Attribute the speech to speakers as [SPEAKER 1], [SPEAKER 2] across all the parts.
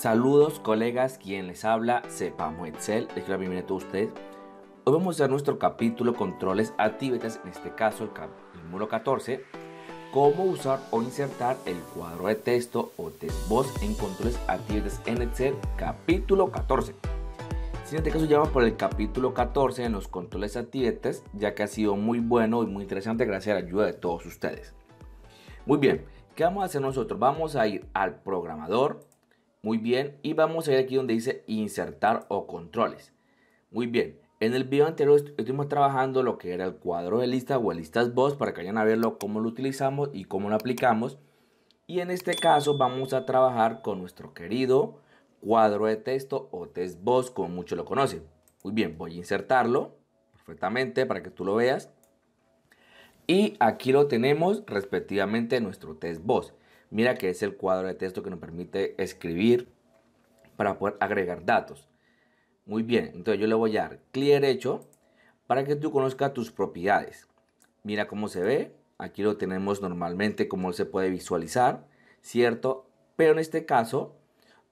[SPEAKER 1] Saludos colegas, quien les habla, Sepamo Excel, les quiero bienvenida a todos ustedes. Hoy vamos a ver nuestro capítulo Controles actividades, en este caso el, capítulo 14, cómo usar o insertar el cuadro de texto o de voz en controles actividades en Excel, capítulo 14. en este caso ya vamos por el capítulo 14 en los controles actividades, ya que ha sido muy bueno y muy interesante gracias a la ayuda de todos ustedes. Muy bien, ¿qué vamos a hacer nosotros? Vamos a ir al programador, muy bien, y vamos a ir aquí donde dice insertar o controles. Muy bien, en el video anterior estuvimos trabajando lo que era el cuadro de lista o listas boss para que vayan a verlo cómo lo utilizamos y cómo lo aplicamos. Y en este caso vamos a trabajar con nuestro querido cuadro de texto o test boss como muchos lo conocen. Muy bien, voy a insertarlo perfectamente para que tú lo veas. Y aquí lo tenemos respectivamente nuestro test boss. Mira que es el cuadro de texto que nos permite escribir para poder agregar datos. Muy bien, entonces yo le voy a dar clic derecho para que tú conozcas tus propiedades. Mira cómo se ve. Aquí lo tenemos normalmente como se puede visualizar, ¿cierto? Pero en este caso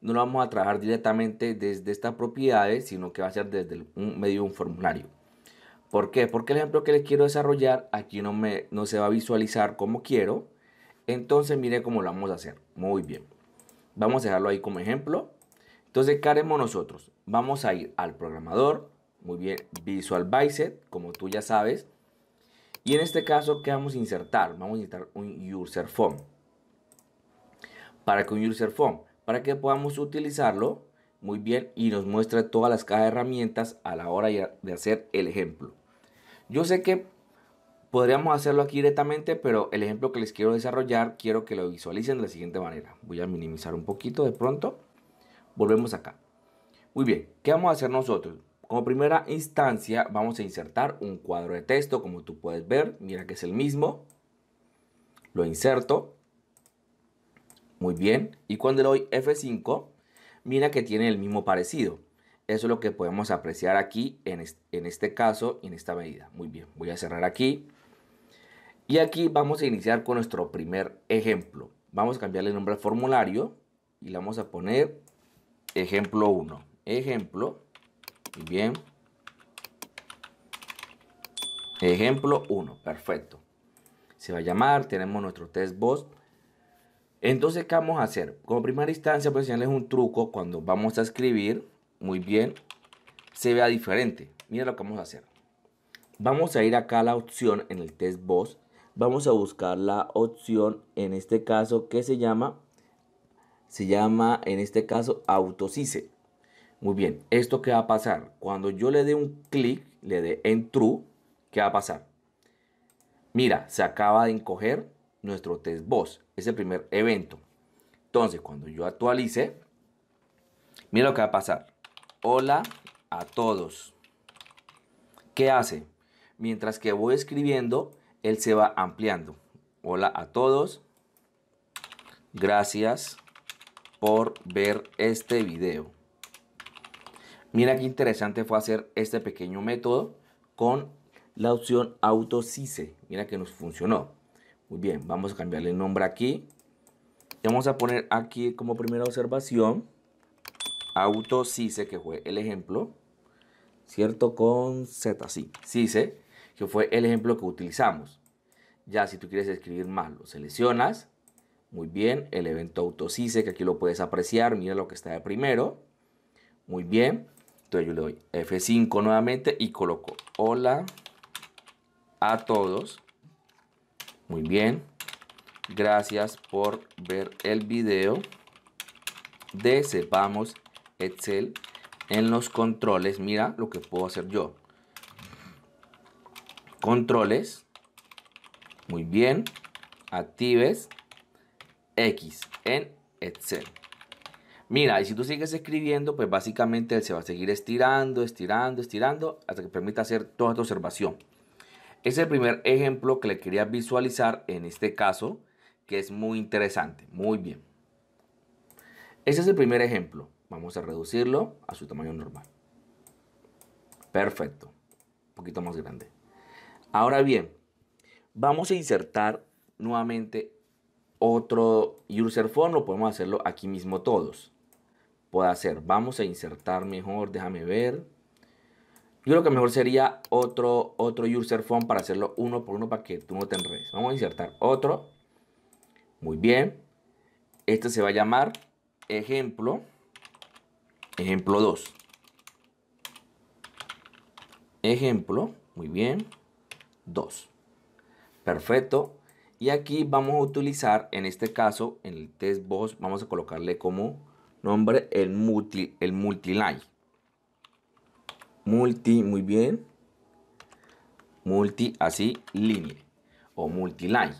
[SPEAKER 1] no lo vamos a trabajar directamente desde estas propiedades, sino que va a ser desde un, medio de un formulario. ¿Por qué? Porque el ejemplo que les quiero desarrollar aquí no, me, no se va a visualizar como quiero, entonces, mire cómo lo vamos a hacer. Muy bien. Vamos a dejarlo ahí como ejemplo. Entonces, ¿qué haremos nosotros? Vamos a ir al programador. Muy bien, Visual Byset, como tú ya sabes. Y en este caso, ¿qué vamos a insertar? Vamos a insertar un user ¿Para que un user Para que podamos utilizarlo muy bien y nos muestra todas las cajas de herramientas a la hora de hacer el ejemplo. Yo sé que Podríamos hacerlo aquí directamente, pero el ejemplo que les quiero desarrollar, quiero que lo visualicen de la siguiente manera. Voy a minimizar un poquito de pronto. Volvemos acá. Muy bien, ¿qué vamos a hacer nosotros? Como primera instancia vamos a insertar un cuadro de texto, como tú puedes ver, mira que es el mismo. Lo inserto. Muy bien, y cuando le doy F5, mira que tiene el mismo parecido. Eso es lo que podemos apreciar aquí en este, en este caso, en esta medida. Muy bien, voy a cerrar aquí. Y aquí vamos a iniciar con nuestro primer ejemplo. Vamos a cambiarle el nombre al formulario y le vamos a poner ejemplo 1. Ejemplo, muy bien. Ejemplo 1, perfecto. Se va a llamar, tenemos nuestro test boss. Entonces, ¿qué vamos a hacer? Como primera instancia, voy pues, a enseñarles un truco. Cuando vamos a escribir, muy bien, se vea diferente. Mira lo que vamos a hacer. Vamos a ir acá a la opción en el test boss vamos a buscar la opción en este caso que se llama se llama en este caso autocise muy bien esto qué va a pasar cuando yo le dé un clic le dé en true qué va a pasar mira se acaba de encoger nuestro test voz es el primer evento entonces cuando yo actualice mira lo que va a pasar hola a todos qué hace mientras que voy escribiendo él se va ampliando. Hola a todos. Gracias por ver este video. Mira qué interesante fue hacer este pequeño método con la opción auto CISE. Mira que nos funcionó. Muy bien, vamos a cambiarle el nombre aquí. Vamos a poner aquí como primera observación auto CISE, que fue el ejemplo, ¿cierto? Con Z, sí, CISE que fue el ejemplo que utilizamos. Ya si tú quieres escribir más, lo seleccionas. Muy bien, el evento dice que aquí lo puedes apreciar, mira lo que está de primero. Muy bien, entonces yo le doy F5 nuevamente y coloco hola a todos. Muy bien, gracias por ver el video de Sepamos Excel en los controles. Mira lo que puedo hacer yo controles, muy bien, actives X en Excel. Mira, y si tú sigues escribiendo, pues básicamente se va a seguir estirando, estirando, estirando, hasta que permita hacer toda tu observación. Es el primer ejemplo que le quería visualizar en este caso, que es muy interesante. Muy bien. Ese es el primer ejemplo. Vamos a reducirlo a su tamaño normal. Perfecto. Un poquito más grande. Ahora bien, vamos a insertar nuevamente otro user form, lo podemos hacerlo aquí mismo todos. Puede hacer, vamos a insertar mejor, déjame ver. Yo creo que mejor sería otro, otro user form para hacerlo uno por uno para que tú no te enredes. Vamos a insertar otro. Muy bien. Este se va a llamar ejemplo. Ejemplo 2. Ejemplo. Muy bien. 2. Perfecto. Y aquí vamos a utilizar, en este caso, en el test boss vamos a colocarle como nombre el multi, el multiline. Multi, muy bien. Multi, así, línea o multi line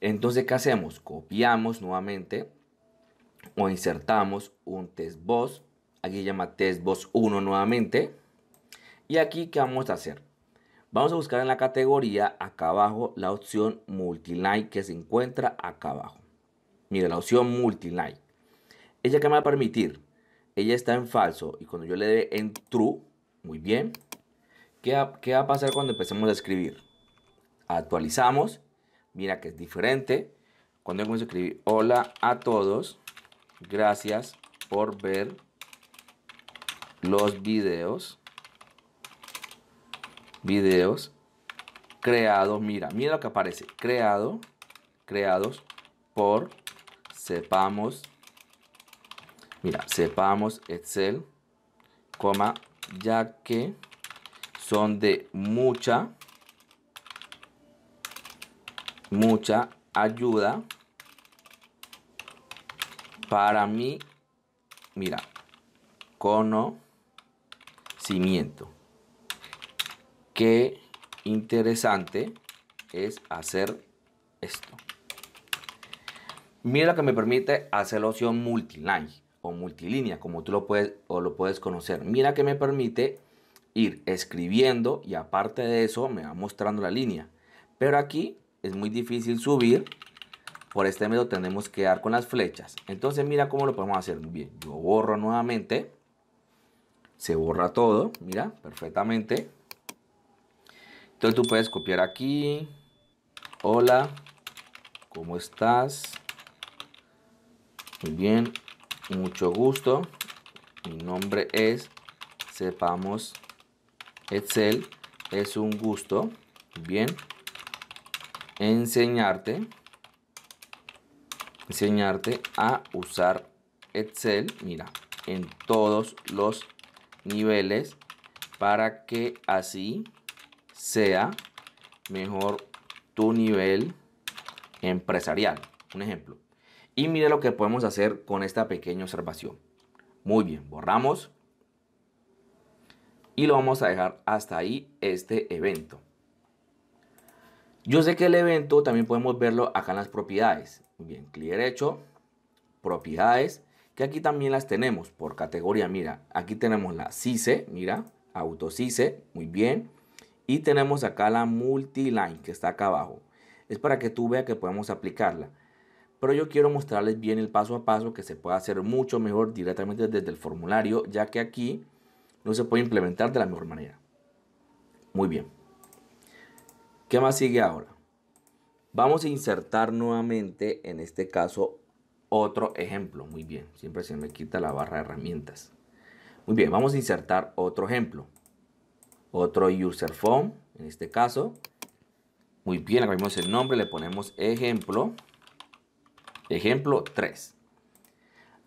[SPEAKER 1] Entonces, ¿qué hacemos? Copiamos nuevamente o insertamos un test boss. Aquí llama test boss 1 nuevamente. Y aquí, ¿qué vamos a hacer? Vamos a buscar en la categoría acá abajo la opción Multiline que se encuentra acá abajo. Mira, la opción Multiline. ¿Ella que me va a permitir? Ella está en falso y cuando yo le dé en true, muy bien. ¿Qué va, ¿Qué va a pasar cuando empecemos a escribir? Actualizamos. Mira que es diferente. Cuando yo comienzo a escribir hola a todos, gracias por ver los videos videos, creados mira, mira lo que aparece, creado, creados por, sepamos, mira, sepamos Excel, coma, ya que son de mucha, mucha ayuda para mí, mira, conocimiento qué interesante es hacer esto. Mira que me permite hacer la opción multiline o multilínea, como tú lo puedes o lo puedes conocer. Mira que me permite ir escribiendo y aparte de eso me va mostrando la línea. Pero aquí es muy difícil subir. Por este medio tenemos que dar con las flechas. Entonces mira cómo lo podemos hacer. Muy bien, yo borro nuevamente. Se borra todo, mira, perfectamente. Entonces tú puedes copiar aquí. Hola, ¿cómo estás? Muy bien, mucho gusto. Mi nombre es, sepamos, Excel. Es un gusto, bien, enseñarte, enseñarte a usar Excel, mira, en todos los niveles para que así sea mejor tu nivel empresarial. Un ejemplo. Y mire lo que podemos hacer con esta pequeña observación. Muy bien, borramos. Y lo vamos a dejar hasta ahí este evento. Yo sé que el evento también podemos verlo acá en las propiedades. Muy bien, clic derecho, propiedades, que aquí también las tenemos por categoría. Mira, aquí tenemos la CICE, mira, auto CICE, muy bien. Y tenemos acá la multiline que está acá abajo. Es para que tú veas que podemos aplicarla. Pero yo quiero mostrarles bien el paso a paso que se puede hacer mucho mejor directamente desde el formulario, ya que aquí no se puede implementar de la mejor manera. Muy bien. ¿Qué más sigue ahora? Vamos a insertar nuevamente, en este caso, otro ejemplo. Muy bien, siempre se me quita la barra de herramientas. Muy bien, vamos a insertar otro ejemplo otro user en este caso. Muy bien, acá el nombre, le ponemos ejemplo, ejemplo 3.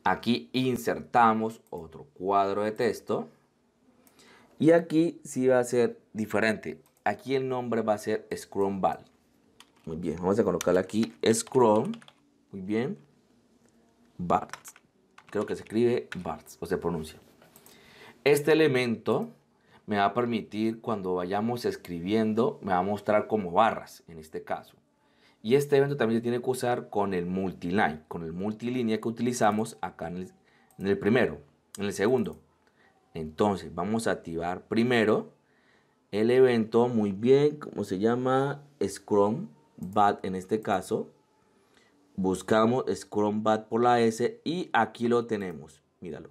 [SPEAKER 1] Aquí insertamos otro cuadro de texto. Y aquí sí va a ser diferente. Aquí el nombre va a ser Scrum Ball. Muy bien, vamos a colocarle aquí Scrum. Muy bien. Bart. Creo que se escribe Bart o se pronuncia. Este elemento me va a permitir cuando vayamos escribiendo, me va a mostrar como barras en este caso. Y este evento también se tiene que usar con el multiline, con el multilínea que utilizamos acá en el, primero, en el segundo. Entonces vamos a activar primero el evento, muy bien, como se llama Scrum Bat en este caso. Buscamos Scrum Bat por la S y aquí lo tenemos, míralo.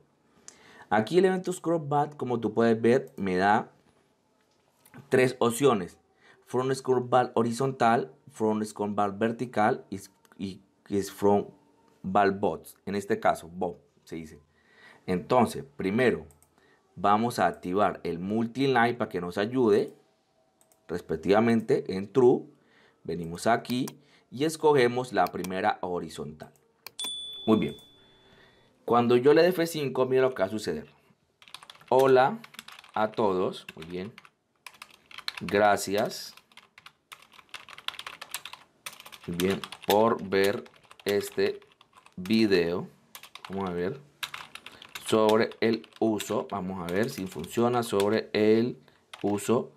[SPEAKER 1] Aquí el evento Scroll como tú puedes ver, me da tres opciones. Front Scroll horizontal, front Scroll vertical y, front es From Bots. En este caso, Bob se dice. Entonces, primero, vamos a activar el multi line para que nos ayude, respectivamente, en true. Venimos aquí y escogemos la primera horizontal. Muy bien. Cuando yo le dé F5, mira lo que va a suceder. Hola a todos. Muy bien. Gracias. Muy bien. Por ver este video. Vamos a ver. Sobre el uso. Vamos a ver si funciona. Sobre el uso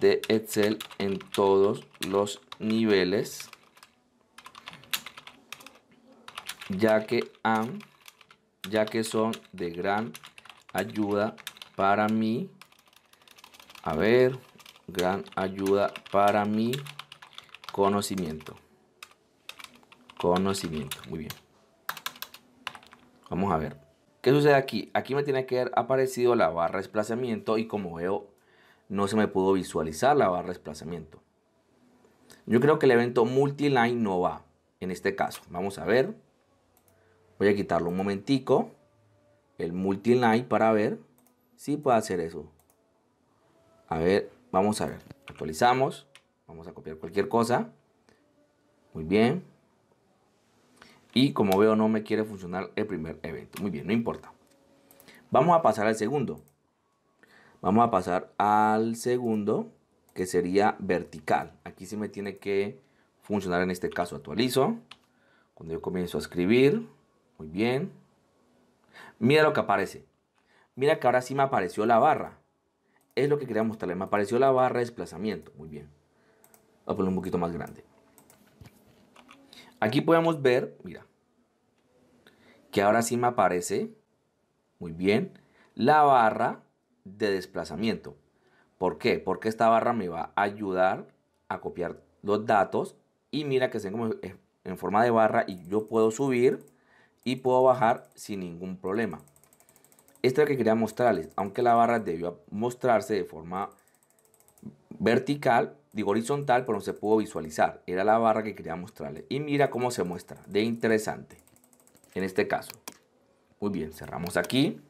[SPEAKER 1] de Excel en todos los niveles. Ya que han ya que son de gran ayuda para mí. A ver, gran ayuda para mi conocimiento. Conocimiento, muy bien. Vamos a ver. ¿Qué sucede aquí? Aquí me tiene que haber aparecido la barra de desplazamiento y como veo, no se me pudo visualizar la barra de desplazamiento. Yo creo que el evento multiline no va en este caso. Vamos a ver. Voy a quitarlo un momentico. El multi line para ver si puedo hacer eso. A ver, vamos a ver. Actualizamos. Vamos a copiar cualquier cosa. Muy bien. Y como veo no me quiere funcionar el primer evento. Muy bien, no importa. Vamos a pasar al segundo. Vamos a pasar al segundo que sería vertical. Aquí sí me tiene que funcionar en este caso. Actualizo. Cuando yo comienzo a escribir. Muy bien. Mira lo que aparece. Mira que ahora sí me apareció la barra. Es lo que quería mostrarles. Me apareció la barra de desplazamiento. Muy bien. Voy a poner un poquito más grande. Aquí podemos ver, mira, que ahora sí me aparece, muy bien, la barra de desplazamiento. ¿Por qué? Porque esta barra me va a ayudar a copiar los datos y mira que como en forma de barra y yo puedo subir y puedo bajar sin ningún problema. Esto es lo que quería mostrarles, aunque la barra debió mostrarse de forma vertical, digo horizontal, pero no se pudo visualizar. Era la barra que quería mostrarles. Y mira cómo se muestra, de interesante, en este caso. Muy bien, cerramos aquí.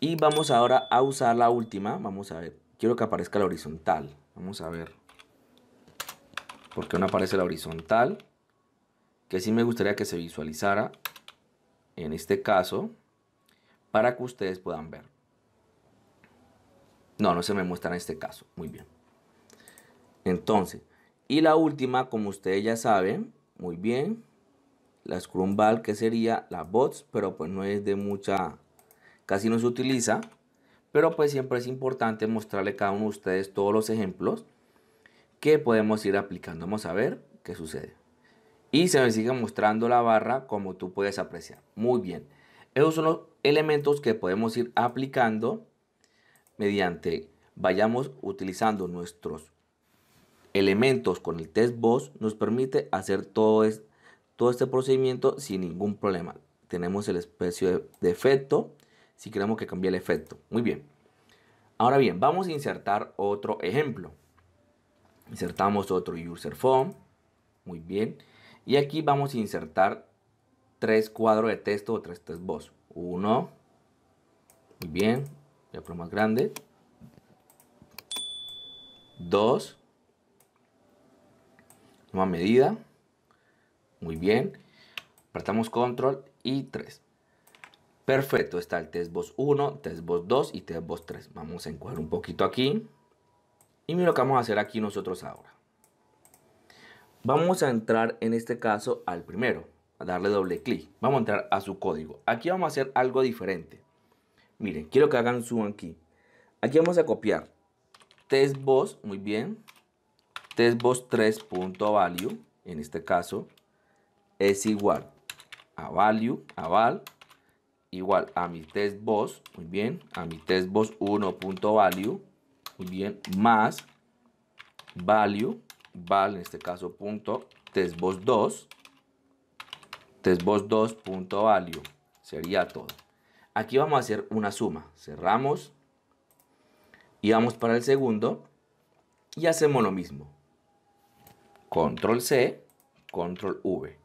[SPEAKER 1] Y vamos ahora a usar la última, vamos a ver, quiero que aparezca la horizontal, vamos a ver. porque no aparece la horizontal? Que sí me gustaría que se visualizara en este caso para que ustedes puedan ver. No, no se me muestra en este caso. Muy bien. Entonces, y la última, como ustedes ya saben, muy bien, la Scrum que sería la bots, pero pues no es de mucha, casi no se utiliza, pero pues siempre es importante mostrarle a cada uno de ustedes todos los ejemplos que podemos ir aplicando. Vamos a ver qué sucede y se me sigue mostrando la barra como tú puedes apreciar. Muy bien. Esos son los elementos que podemos ir aplicando mediante vayamos utilizando nuestros elementos con el test boss nos permite hacer todo, todo este procedimiento sin ningún problema. Tenemos el especie de, efecto si queremos que cambie el efecto. Muy bien. Ahora bien, vamos a insertar otro ejemplo. Insertamos otro user form. Muy bien. Y aquí vamos a insertar tres cuadros de texto o tres textos. Uno. Muy bien. ya fue más grande. Dos. Nueva medida. Muy bien. Apretamos control y tres. Perfecto, está el textbox 1, vos 2 y textbox 3. Vamos a encuadrar un poquito aquí. Y mira lo que vamos a hacer aquí nosotros ahora. Vamos a entrar en este caso al primero, a darle doble clic. Vamos a entrar a su código. Aquí vamos a hacer algo diferente. Miren, quiero que hagan zoom aquí. Aquí vamos a copiar TestBoss, muy bien. testboss 3.value, en este caso, es igual a value, a val, igual a mi TestBoss. muy bien, a mi testboss 1.value, muy bien, más value val, en este caso, punto tesvos 2 punto 2value sería todo. Aquí vamos a hacer una suma, cerramos y vamos para el segundo y hacemos lo mismo. Control C, Control V.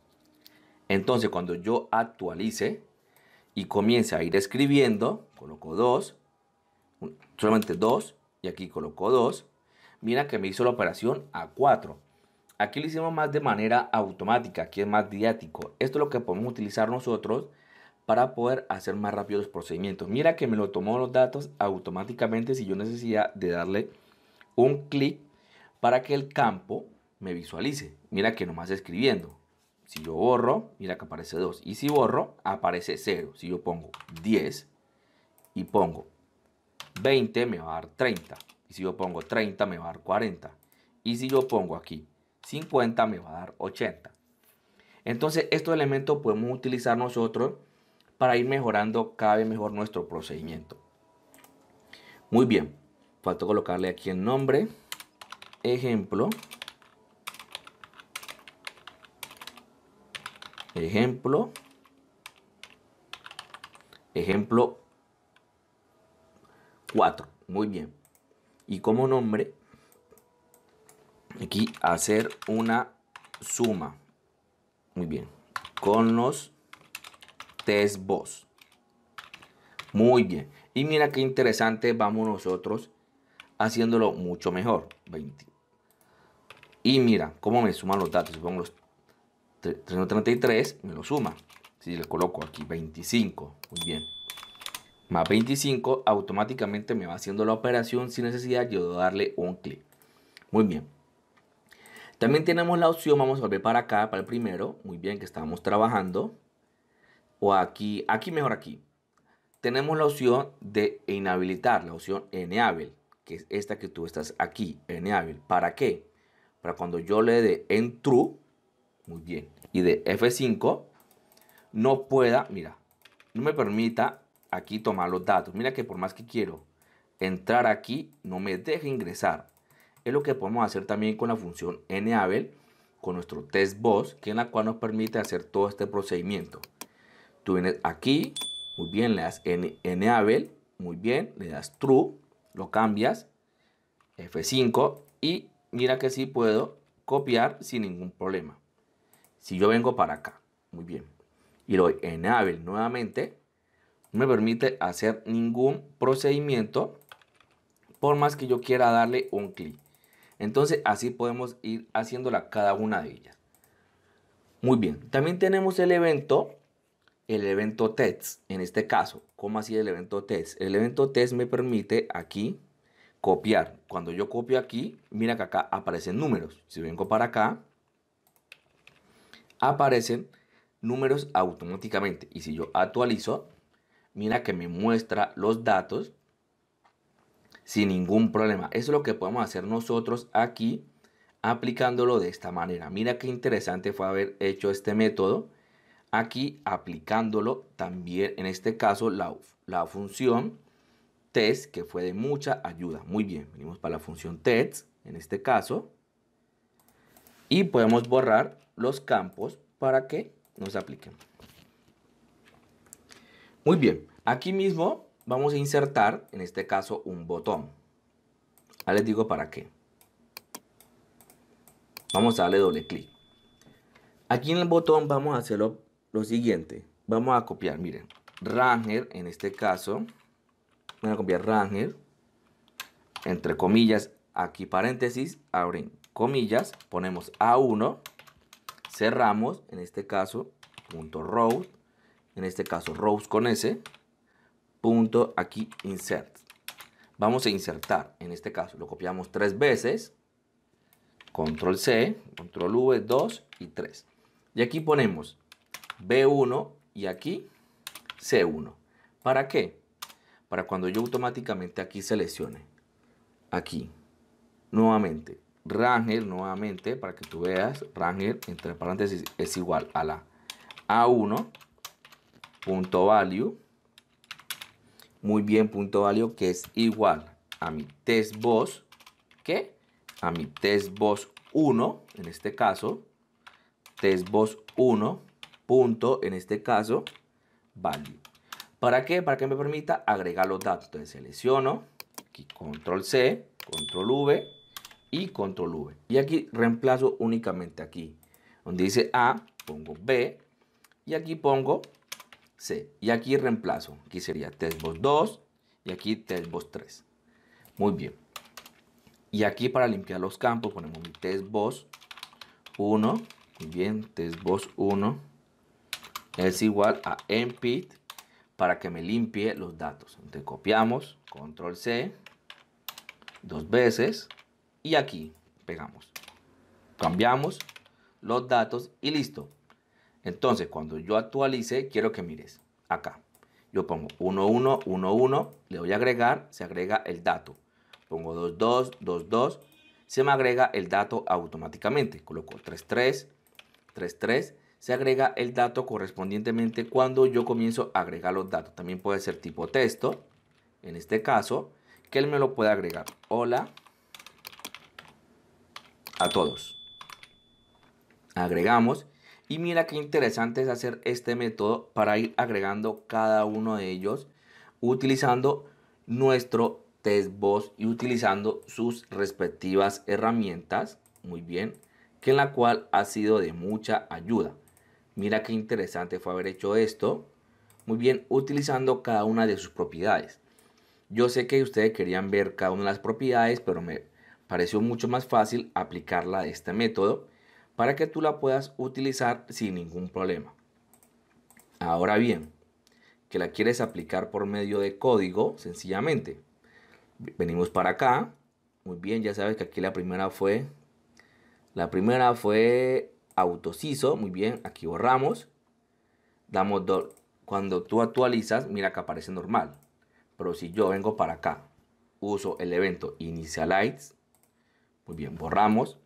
[SPEAKER 1] Entonces cuando yo actualice y comience a ir escribiendo, coloco 2, solamente 2 y aquí coloco 2 Mira que me hizo la operación a 4. Aquí lo hicimos más de manera automática, aquí es más didático. Esto es lo que podemos utilizar nosotros para poder hacer más rápido los procedimientos. Mira que me lo tomó los datos automáticamente si yo necesidad de darle un clic para que el campo me visualice. Mira que nomás escribiendo. Si yo borro, mira que aparece 2. Y si borro, aparece 0. Si yo pongo 10 y pongo 20, me va a dar 30. Y si yo pongo 30 me va a dar 40. Y si yo pongo aquí 50 me va a dar 80. Entonces estos elementos podemos utilizar nosotros para ir mejorando cada vez mejor nuestro procedimiento. Muy bien, falta colocarle aquí el nombre, ejemplo, ejemplo, ejemplo 4. Muy bien y como nombre aquí hacer una suma. Muy bien. Con los test boss Muy bien. Y mira qué interesante vamos nosotros haciéndolo mucho mejor. 20. Y mira cómo me suman los datos. Pongo los 333, me lo suma. Si le coloco aquí 25. Muy bien más 25, automáticamente me va haciendo la operación sin necesidad yo de darle un clic. Muy bien. También tenemos la opción, vamos a volver para acá, para el primero, muy bien, que estábamos trabajando. O aquí, aquí mejor aquí. Tenemos la opción de inhabilitar, la opción enable, que es esta que tú estás aquí, enable. ¿Para qué? Para cuando yo le dé en true, muy bien, y de F5, no pueda, mira, no me permita aquí tomar los datos. Mira que por más que quiero entrar aquí, no me deja ingresar. Es lo que podemos hacer también con la función enable, con nuestro test boss, que en la cual nos permite hacer todo este procedimiento. Tú vienes aquí, muy bien, le das enable, muy bien, le das true, lo cambias, F5 y mira que sí puedo copiar sin ningún problema. Si yo vengo para acá, muy bien, y lo enable nuevamente, me permite hacer ningún procedimiento por más que yo quiera darle un clic. Entonces así podemos ir haciéndola cada una de ellas. Muy bien, también tenemos el evento, el evento test, en este caso, como así el evento test? El evento test me permite aquí copiar. Cuando yo copio aquí, mira que acá aparecen números. Si vengo para acá, aparecen números automáticamente. Y si yo actualizo, mira que me muestra los datos sin ningún problema. Eso es lo que podemos hacer nosotros aquí aplicándolo de esta manera. Mira qué interesante fue haber hecho este método. Aquí aplicándolo también, en este caso, la, la función test, que fue de mucha ayuda. Muy bien, venimos para la función test, en este caso. Y podemos borrar los campos para que nos apliquen. Muy bien, aquí mismo vamos a insertar, en este caso, un botón. Ahora les digo para qué. Vamos a darle doble clic. Aquí en el botón vamos a hacer lo, siguiente. Vamos a copiar, miren, Ranger, en este caso, voy a copiar Ranger, entre comillas, aquí paréntesis, abren comillas, ponemos A1, cerramos, en este caso, punto row, en este caso rows con S, punto aquí insert. Vamos a insertar, en este caso lo copiamos tres veces, control C, control V, 2 y 3. Y aquí ponemos B1 y aquí C1. ¿Para qué? Para cuando yo automáticamente aquí seleccione. Aquí. Nuevamente. Ranger, nuevamente, para que tú veas, Ranger entre paréntesis es igual a la A1 punto value muy bien punto value que es igual a mi test boss que a mi test boss 1 en este caso test boss 1 punto en este caso value para qué para que me permita agregar los datos entonces selecciono aquí control c control v y control v y aquí reemplazo únicamente aquí donde dice a pongo b y aquí pongo C. Y aquí reemplazo. Aquí sería testboss 2 y aquí testboss 3. Muy bien. Y aquí para limpiar los campos ponemos mi testboss 1. Muy bien, testboss 1 es igual a npit para que me limpie los datos. Entonces copiamos, control C, dos veces y aquí pegamos. Cambiamos los datos y listo. Entonces, cuando yo actualice, quiero que mires acá. Yo pongo 1111, le voy a agregar, se agrega el dato. Pongo 2222, se me agrega el dato automáticamente. Coloco 33, se agrega el dato correspondientemente cuando yo comienzo a agregar los datos. También puede ser tipo texto, en este caso, que él me lo pueda agregar. Hola a todos. Agregamos y mira qué interesante es hacer este método para ir agregando cada uno de ellos utilizando nuestro test y utilizando sus respectivas herramientas. Muy bien, que en la cual ha sido de mucha ayuda. Mira qué interesante fue haber hecho esto. Muy bien, utilizando cada una de sus propiedades. Yo sé que ustedes querían ver cada una de las propiedades, pero me pareció mucho más fácil aplicarla de este método para que tú la puedas utilizar sin ningún problema. Ahora bien, que la quieres aplicar por medio de código, sencillamente. Venimos para acá. Muy bien, ya sabes que aquí la primera fue la primera fue autociso, muy bien, aquí borramos. Damos cuando tú actualizas, mira que aparece normal. Pero si yo vengo para acá, uso el evento initialize, muy bien, borramos.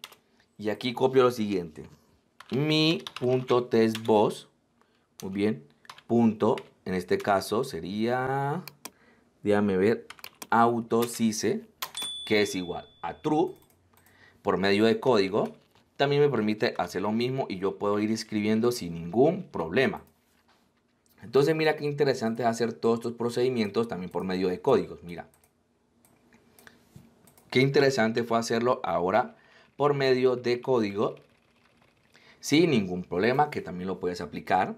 [SPEAKER 1] Y aquí copio lo siguiente. Mi punto Muy bien. Punto. En este caso sería. Déjame ver. se Que es igual a true. Por medio de código. También me permite hacer lo mismo. Y yo puedo ir escribiendo sin ningún problema. Entonces mira qué interesante hacer todos estos procedimientos también por medio de códigos. Mira. Qué interesante fue hacerlo ahora por medio de código sin ningún problema, que también lo puedes aplicar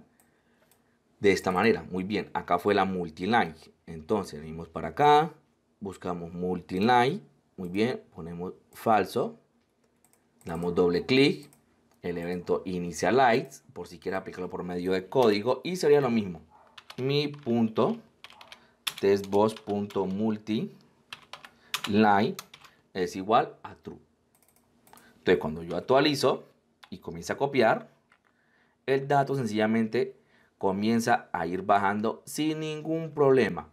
[SPEAKER 1] de esta manera. Muy bien, acá fue la multiline. Entonces, venimos para acá, buscamos multiline. Muy bien, ponemos falso, damos doble clic, el evento initialize, por si quieres aplicarlo por medio de código, y sería lo mismo. Mi punto testboss.multiline es igual a true. Entonces, cuando yo actualizo y comienza a copiar, el dato sencillamente comienza a ir bajando sin ningún problema.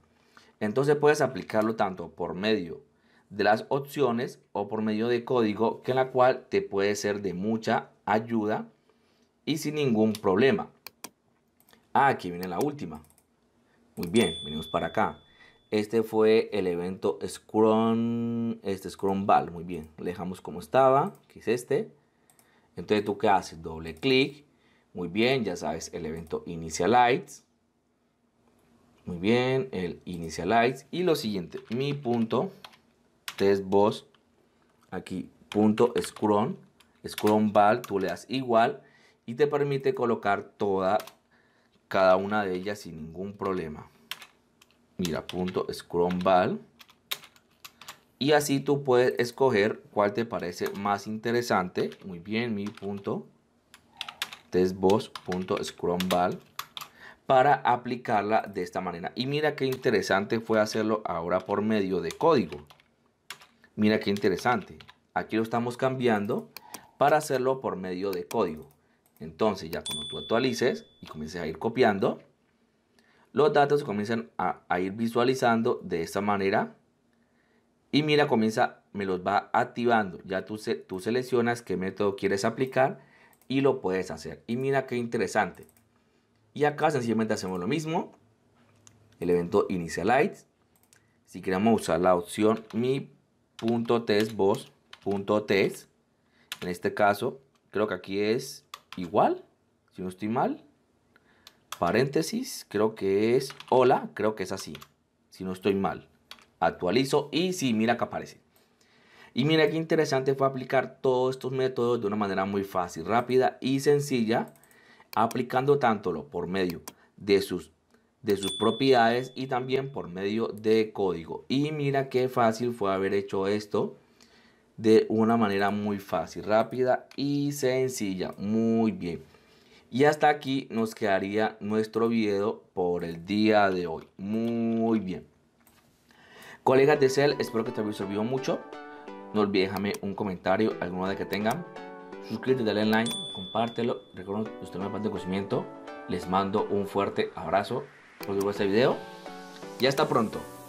[SPEAKER 1] Entonces puedes aplicarlo tanto por medio de las opciones o por medio de código que la cual te puede ser de mucha ayuda y sin ningún problema. Ah, aquí viene la última. Muy bien, venimos para acá. Este fue el evento Scrum, este Scrum Ball, muy bien. Le dejamos como estaba, que es este. Entonces tú qué haces, doble clic. Muy bien, ya sabes el evento Initialize. Muy bien, el Initialize. Y lo siguiente, mi punto, test boss, aquí, punto Scrum, Scrum Ball, tú le das igual y te permite colocar toda, cada una de ellas sin ningún problema mira, punto Y así tú puedes escoger cuál te parece más interesante. Muy bien, mi punto testboss.scrumbal. para aplicarla de esta manera. Y mira qué interesante fue hacerlo ahora por medio de código. Mira qué interesante. Aquí lo estamos cambiando para hacerlo por medio de código. Entonces ya cuando tú actualices y comiences a ir copiando, los datos comienzan a, ir visualizando de esta manera. Y mira, comienza, me los va activando. Ya tú, tú seleccionas qué método quieres aplicar y lo puedes hacer. Y mira qué interesante. Y acá sencillamente hacemos lo mismo. El evento Initialize. Si queremos usar la opción mi.testboss.test. En este caso, creo que aquí es igual. Si no estoy mal paréntesis, creo que es hola, creo que es así, si no estoy mal. Actualizo y sí, mira que aparece. Y mira qué interesante fue aplicar todos estos métodos de una manera muy fácil, rápida y sencilla, aplicando tanto por medio de sus, de sus propiedades y también por medio de código. Y mira qué fácil fue haber hecho esto de una manera muy fácil, rápida y sencilla. Muy bien. Y hasta aquí nos quedaría nuestro video por el día de hoy. Muy bien. Colegas de Cell, espero que te haya servido mucho. No olvides dejarme un comentario, alguno de que tengan. Suscríbete, dale like, compártelo. Recuerden que usted me de conocimiento. Les mando un fuerte abrazo. Por este video. Y hasta pronto.